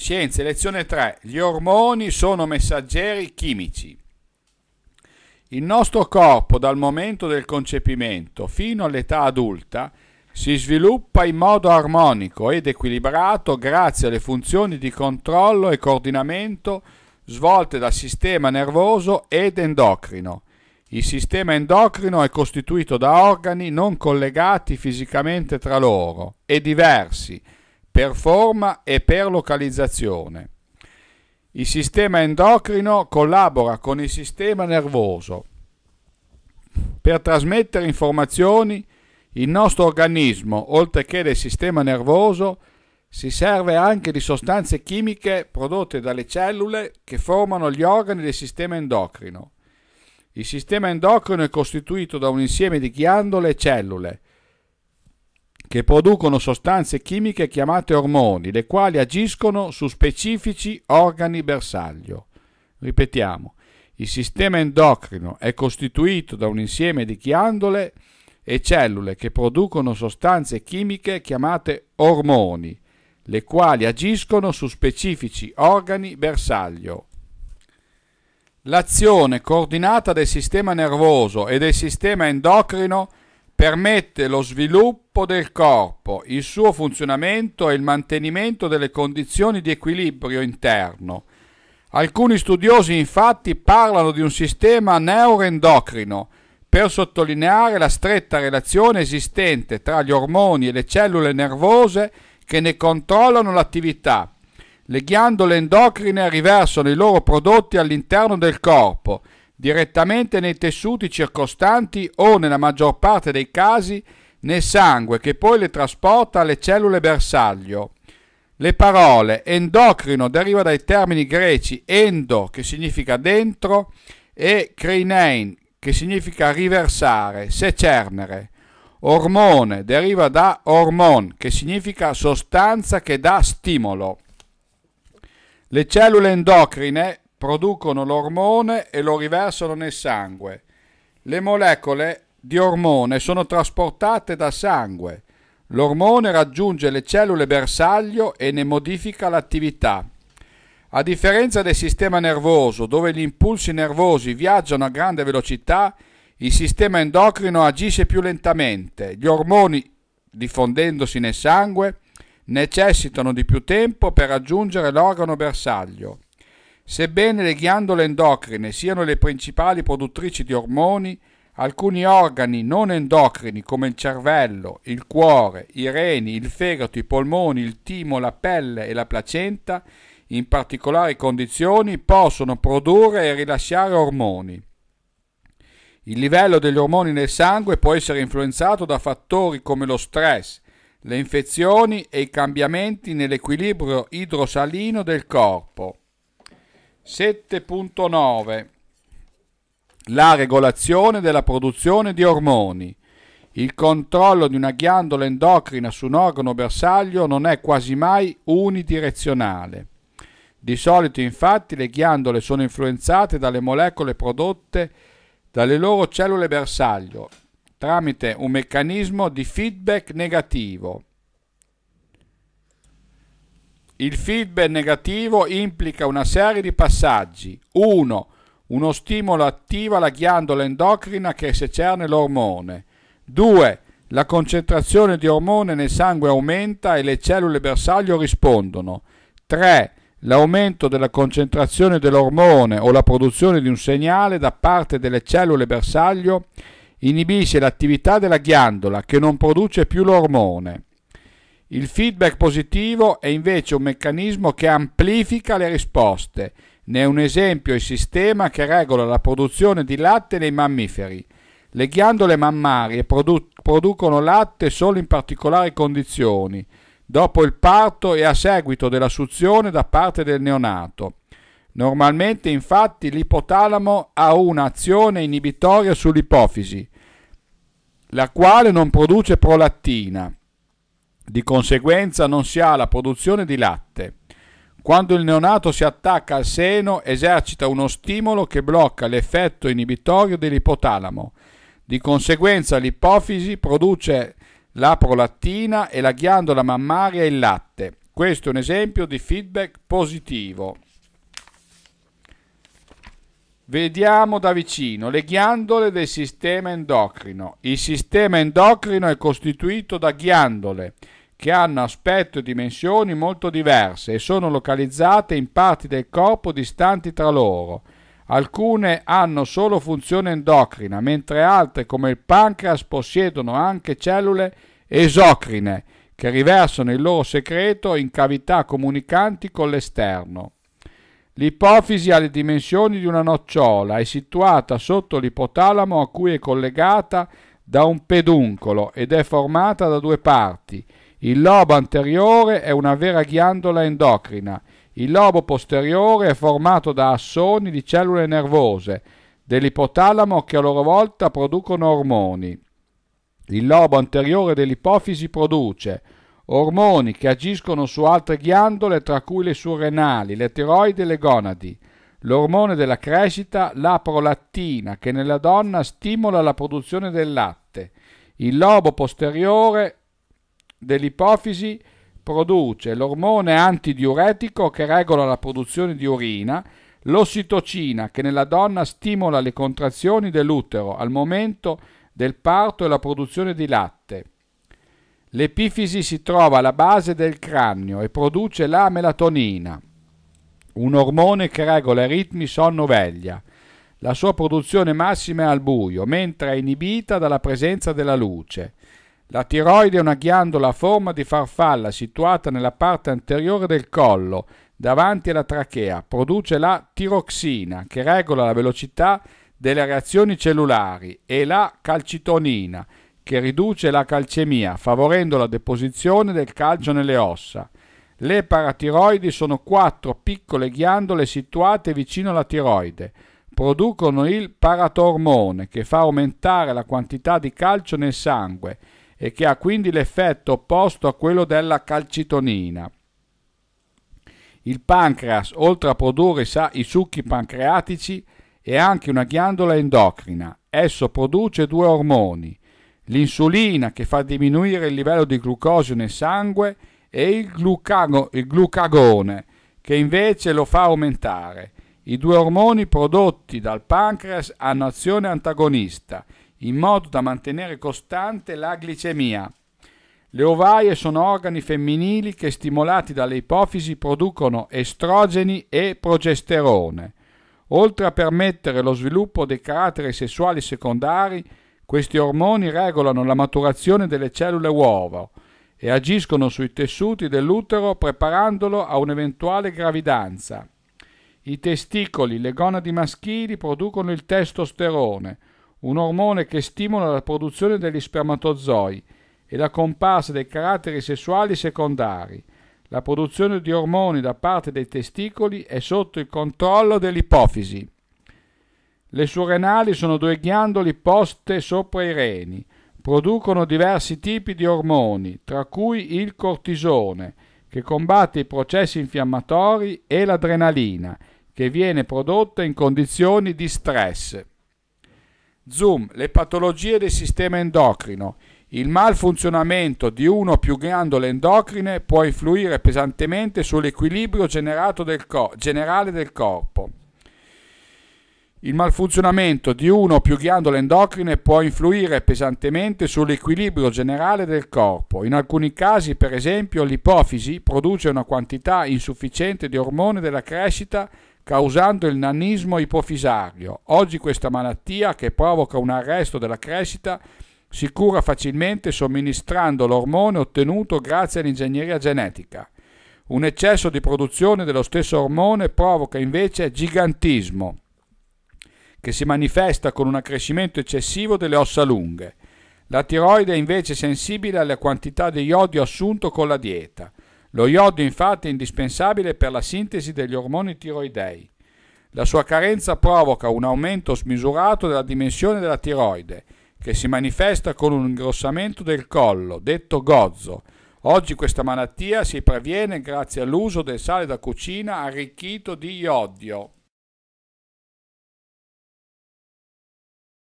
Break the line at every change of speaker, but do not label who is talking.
Scienze, lezione 3. Gli ormoni sono messaggeri chimici. Il nostro corpo dal momento del concepimento fino all'età adulta si sviluppa in modo armonico ed equilibrato grazie alle funzioni di controllo e coordinamento svolte dal sistema nervoso ed endocrino. Il sistema endocrino è costituito da organi non collegati fisicamente tra loro e diversi, per forma e per localizzazione. Il sistema endocrino collabora con il sistema nervoso. Per trasmettere informazioni il nostro organismo, oltre che del sistema nervoso, si serve anche di sostanze chimiche prodotte dalle cellule che formano gli organi del sistema endocrino. Il sistema endocrino è costituito da un insieme di ghiandole e cellule, che producono sostanze chimiche chiamate ormoni, le quali agiscono su specifici organi bersaglio. Ripetiamo, il sistema endocrino è costituito da un insieme di ghiandole e cellule che producono sostanze chimiche chiamate ormoni, le quali agiscono su specifici organi bersaglio. L'azione coordinata del sistema nervoso e del sistema endocrino permette lo sviluppo del corpo, il suo funzionamento e il mantenimento delle condizioni di equilibrio interno. Alcuni studiosi infatti parlano di un sistema neuroendocrino per sottolineare la stretta relazione esistente tra gli ormoni e le cellule nervose che ne controllano l'attività. Le ghiandole endocrine riversano i loro prodotti all'interno del corpo direttamente nei tessuti circostanti o, nella maggior parte dei casi, nel sangue che poi le trasporta alle cellule bersaglio. Le parole endocrino deriva dai termini greci endo, che significa dentro, e crinein, che significa riversare, secernere. Ormone deriva da hormon, che significa sostanza che dà stimolo. Le cellule endocrine producono l'ormone e lo riversano nel sangue. Le molecole di ormone sono trasportate da sangue. L'ormone raggiunge le cellule bersaglio e ne modifica l'attività. A differenza del sistema nervoso, dove gli impulsi nervosi viaggiano a grande velocità, il sistema endocrino agisce più lentamente. Gli ormoni, diffondendosi nel sangue, necessitano di più tempo per raggiungere l'organo bersaglio. Sebbene le ghiandole endocrine siano le principali produttrici di ormoni, alcuni organi non endocrini come il cervello, il cuore, i reni, il fegato, i polmoni, il timo, la pelle e la placenta, in particolari condizioni, possono produrre e rilasciare ormoni. Il livello degli ormoni nel sangue può essere influenzato da fattori come lo stress, le infezioni e i cambiamenti nell'equilibrio idrosalino del corpo. 7.9 La regolazione della produzione di ormoni. Il controllo di una ghiandola endocrina su un organo bersaglio non è quasi mai unidirezionale. Di solito infatti le ghiandole sono influenzate dalle molecole prodotte dalle loro cellule bersaglio tramite un meccanismo di feedback negativo. Il feedback negativo implica una serie di passaggi. 1. Uno stimolo attiva la ghiandola endocrina che secerne l'ormone. 2. La concentrazione di ormone nel sangue aumenta e le cellule bersaglio rispondono. 3. L'aumento della concentrazione dell'ormone o la produzione di un segnale da parte delle cellule bersaglio inibisce l'attività della ghiandola che non produce più l'ormone. Il feedback positivo è invece un meccanismo che amplifica le risposte. Ne è un esempio il sistema che regola la produzione di latte nei mammiferi. Le ghiandole mammarie produ- producono latte solo in particolari condizioni, dopo il parto e a seguito della suzione da parte del neonato. Normalmente infatti l'ipotalamo ha un'azione inibitoria sull'ipofisi, la quale non produce prolattina di conseguenza non si ha la produzione di latte. Quando il neonato si attacca al seno esercita uno stimolo che blocca l'effetto inibitorio dell'ipotalamo. Di conseguenza l'ipofisi produce la prolattina e la ghiandola mammaria il latte. Questo è un esempio di feedback positivo. Vediamo da vicino le ghiandole del sistema endocrino. Il sistema endocrino è costituito da ghiandole che hanno aspetto e dimensioni molto diverse e sono localizzate in parti del corpo distanti tra loro. Alcune hanno solo funzione endocrina, mentre altre, come il pancreas, possiedono anche cellule esocrine che riversano il loro secreto in cavità comunicanti con l'esterno. L'ipofisi ha le dimensioni di una nocciola, è situata sotto l'ipotalamo a cui è collegata da un peduncolo ed è formata da due parti, il lobo anteriore è una vera ghiandola endocrina. Il lobo posteriore è formato da assoni di cellule nervose dell'ipotalamo che a loro volta producono ormoni. Il lobo anteriore dell'ipofisi produce ormoni che agiscono su altre ghiandole, tra cui le surrenali, le tiroide e le gonadi. L'ormone della crescita, la prolattina, che nella donna stimola la produzione del latte. Il lobo posteriore dell'ipofisi produce l'ormone antidiuretico che regola la produzione di urina, l'ossitocina che nella donna stimola le contrazioni dell'utero al momento del parto e la produzione di latte. L'epifisi si trova alla base del cranio e produce la melatonina, un ormone che regola i ritmi sonno-veglia. La sua produzione massima è al buio, mentre è inibita dalla presenza della luce. La tiroide è una ghiandola a forma di farfalla situata nella parte anteriore del collo, davanti alla trachea. Produce la tiroxina, che regola la velocità delle reazioni cellulari, e la calcitonina, che riduce la calcemia, favorendo la deposizione del calcio nelle ossa. Le paratiroidi sono quattro piccole ghiandole situate vicino alla tiroide. Producono il paratormone, che fa aumentare la quantità di calcio nel sangue e che ha quindi l'effetto opposto a quello della calcitonina. Il pancreas, oltre a produrre i succhi pancreatici, è anche una ghiandola endocrina. Esso produce due ormoni, l'insulina che fa diminuire il livello di glucosio nel sangue e il, glucago, il glucagone che invece lo fa aumentare. I due ormoni prodotti dal pancreas hanno azione antagonista in modo da mantenere costante la glicemia. Le ovaie sono organi femminili che stimolati dalle ipofisi producono estrogeni e progesterone. Oltre a permettere lo sviluppo dei caratteri sessuali secondari, questi ormoni regolano la maturazione delle cellule uova e agiscono sui tessuti dell'utero preparandolo a un'eventuale gravidanza. I testicoli, le gonadi maschili producono il testosterone, un ormone che stimola la produzione degli spermatozoi e la comparsa dei caratteri sessuali secondari. La produzione di ormoni da parte dei testicoli è sotto il controllo dell'ipofisi. Le surrenali sono due ghiandoli poste sopra i reni. Producono diversi tipi di ormoni, tra cui il cortisone, che combatte i processi infiammatori, e l'adrenalina, che viene prodotta in condizioni di stress. Zoom, le patologie del sistema endocrino. Il malfunzionamento di uno o più ghiandole endocrine può influire pesantemente sull'equilibrio del co- generale del corpo. Il malfunzionamento di uno o più ghiandole endocrine può influire pesantemente sull'equilibrio generale del corpo. In alcuni casi, per esempio, l'ipofisi produce una quantità insufficiente di ormone della crescita causando il nanismo ipofisario. Oggi questa malattia, che provoca un arresto della crescita, si cura facilmente somministrando l'ormone ottenuto grazie all'ingegneria genetica. Un eccesso di produzione dello stesso ormone provoca invece gigantismo, che si manifesta con un accrescimento eccessivo delle ossa lunghe. La tiroide è invece sensibile alla quantità di iodio assunto con la dieta. Lo iodio infatti è indispensabile per la sintesi degli ormoni tiroidei. La sua carenza provoca un aumento smisurato della dimensione della tiroide, che si manifesta con un ingrossamento del collo, detto gozzo. Oggi questa malattia si previene grazie all'uso del sale da cucina arricchito di iodio.